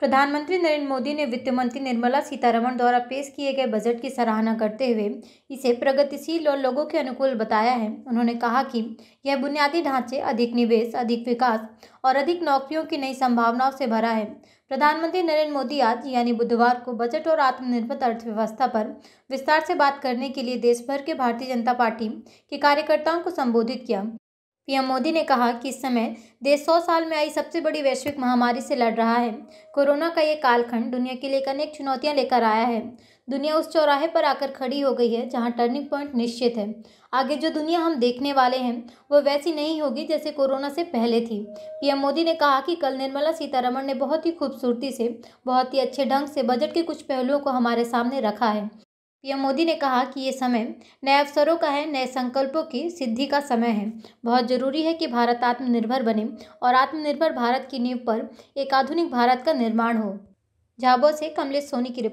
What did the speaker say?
प्रधानमंत्री नरेंद्र मोदी ने वित्त मंत्री निर्मला सीतारमण द्वारा पेश किए गए बजट की सराहना करते हुए इसे प्रगतिशील और लोगों के अनुकूल बताया है उन्होंने कहा कि यह बुनियादी ढांचे अधिक निवेश अधिक विकास और अधिक नौकरियों की नई संभावनाओं से भरा है प्रधानमंत्री नरेंद्र मोदी आज यानी बुधवार को बजट और आत्मनिर्भर अर्थव्यवस्था पर विस्तार से बात करने के लिए देश भर के भारतीय जनता पार्टी के कार्यकर्ताओं को संबोधित किया पीएम मोदी ने कहा कि इस समय देश सौ साल में आई सबसे बड़ी वैश्विक महामारी से लड़ रहा है कोरोना का ये कालखंड दुनिया के लिए अनेक चुनौतियां लेकर आया है दुनिया उस चौराहे पर आकर खड़ी हो गई है जहां टर्निंग पॉइंट निश्चित है आगे जो दुनिया हम देखने वाले हैं वो वैसी नहीं होगी जैसे कोरोना से पहले थी पीएम मोदी ने कहा कि कल निर्मला सीतारमण ने बहुत ही खूबसूरती से बहुत ही अच्छे ढंग से बजट के कुछ पहलुओं को हमारे सामने रखा है पीएम मोदी ने कहा कि ये समय नए अवसरों का है नए संकल्पों की सिद्धि का समय है बहुत ज़रूरी है कि भारत आत्मनिर्भर बने और आत्मनिर्भर भारत की नींव पर एक आधुनिक भारत का निर्माण हो झाबो से कमलेश सोनी की रिपोर्ट